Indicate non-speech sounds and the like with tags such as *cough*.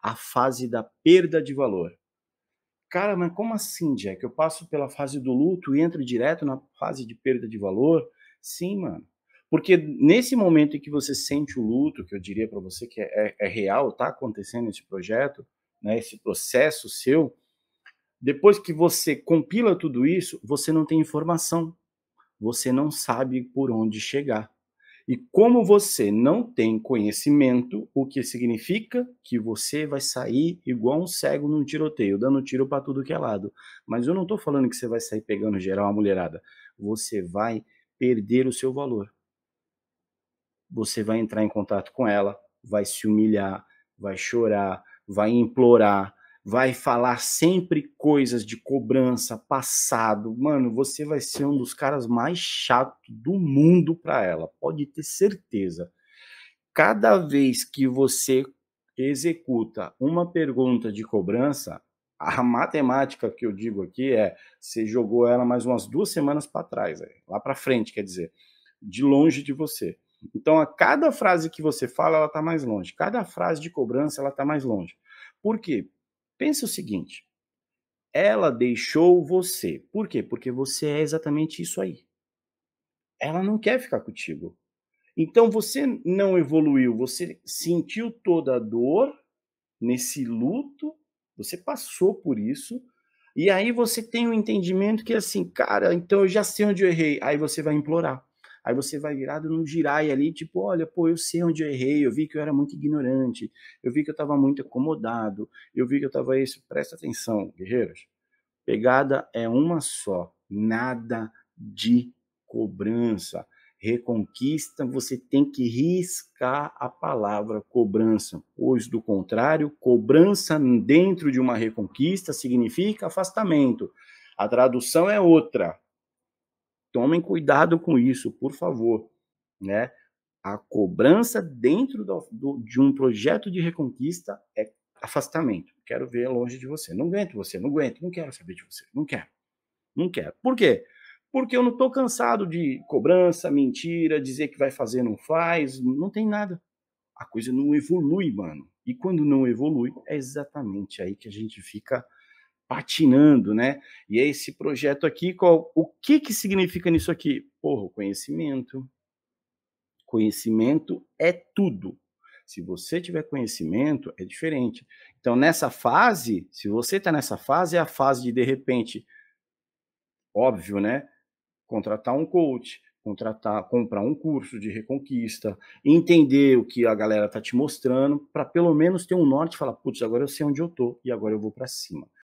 a fase da perda de valor. Cara, mas como assim, Jack? Eu passo pela fase do luto e entro direto na fase de perda de valor? Sim, mano. Porque nesse momento em que você sente o luto, que eu diria para você que é, é, é real, tá acontecendo esse projeto, né, esse processo seu, depois que você compila tudo isso, você não tem informação, você não sabe por onde chegar. E como você não tem conhecimento, o que significa que você vai sair igual um cego num tiroteio, dando tiro para tudo que é lado. Mas eu não estou falando que você vai sair pegando geral a mulherada. Você vai perder o seu valor. Você vai entrar em contato com ela, vai se humilhar, vai chorar, vai implorar, vai falar sempre coisas de cobrança, passado, mano, você vai ser um dos caras mais chato do mundo para ela, pode ter certeza. Cada vez que você executa uma pergunta de cobrança, a *laughs* matemática que eu digo aqui é você jogou ela mais umas duas semanas para trás, lá para frente, quer dizer, de longe de você. Então, a cada frase que você fala, ela está mais longe. Cada frase de cobrança, ela está mais longe. Por quê? Pense o seguinte: ela deixou você. Por quê? Porque você é exatamente isso aí. Ela não quer ficar contigo. Então você não evoluiu, você sentiu toda a dor nesse luto, você passou por isso, e aí você tem o um entendimento que é assim, cara, então eu já sei onde eu errei. Aí você vai implorar. Aí você vai virado num girai ali, tipo, olha, pô, eu sei onde eu errei, eu vi que eu era muito ignorante, eu vi que eu estava muito acomodado, eu vi que eu estava isso. Presta atenção, guerreiros. Pegada é uma só, nada de cobrança. Reconquista, você tem que riscar a palavra cobrança, pois do contrário, cobrança dentro de uma reconquista significa afastamento. A tradução é outra, tomem cuidado com isso, por favor, né? A cobrança dentro do, do, de um projeto de reconquista é afastamento. Quero ver longe de você. Não aguento você, não aguento, não quero saber de você, não quero. Não quero. Por quê? Porque eu não estou cansado de cobrança, mentira, dizer que vai fazer, não faz, não tem nada. A coisa não evolui, mano. E quando não evolui, é exatamente aí que a gente fica patinando, né? E é esse projeto aqui, qual, o que que significa nisso aqui? Porra, conhecimento. Conhecimento é tudo. Se você tiver conhecimento, é diferente. Então, nessa fase, se você está nessa fase, é a fase de, de repente, óbvio, né? Contratar um coach, contratar, comprar um curso de reconquista, entender o que a galera tá te mostrando, para pelo menos ter um norte e falar, putz, agora eu sei onde eu tô e agora eu vou para cima.